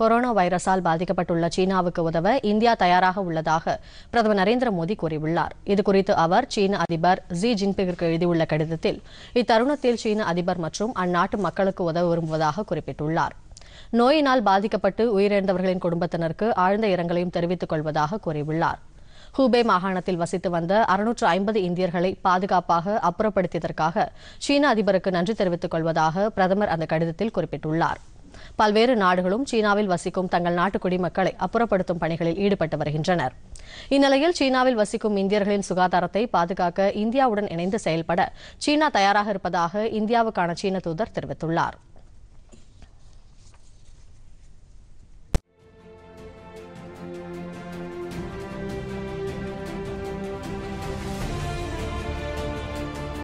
corona வைரஸால் பாதிக்கப்பட்டுள்ள சீனாவுக்கு உதவ இந்தியா தயாராக உள்ளதாக பிரதமர் நரேந்திர மோடி கூறியுள்ளார் இதுகுறித்து அவர் சீன அதிபர் ஜி ஜின்பிங்கிற்கு எழுதியுள்ள கடிதத்தில் இத்தருணத்தில் சீன அதிபர் மற்றும் அந்நாட்டு மக்களுக்கு உதவ விரும்புவதாக குறிப்பிட்டுள்ளார் நோயினால் பாதிக்கப்பட்டு உயிரிழந்தவர்களின் குடும்பத்தினருக்கு ஆழ்ந்த இரங்கலையும் தெரிவித்துக் கொள்வதாக கூறியுள்ளார் ஹூபே மாகாணத்தில் வசித்து வந்த அறுநூற்று ஐம்பது இந்தியர்களை பாதுகாப்பாக அப்புறப்படுத்தியதற்காக சீன அதிபருக்கு நன்றி தெரிவித்துக் கொள்வதாக பிரதமர் அந்த கடிதத்தில் குறிப்பிட்டுள்ளாா் பல்வேறு நாடுகளும் சீனாவில் வசிக்கும் தங்கள் நாட்டு குடிமக்களை அப்புறப்படுத்தும் பணிகளில் ஈடுபட்டு வருகின்றனர் இந்நிலையில் சீனாவில் வசிக்கும் இந்தியர்களின் சுகாதாரத்தை பாதுகாக்க இந்தியாவுடன் இணைந்து செயல்பட சீனா தயாராக இருப்பதாக இந்தியாவுக்கான சீன தூதர் தெரிவித்துள்ளாா்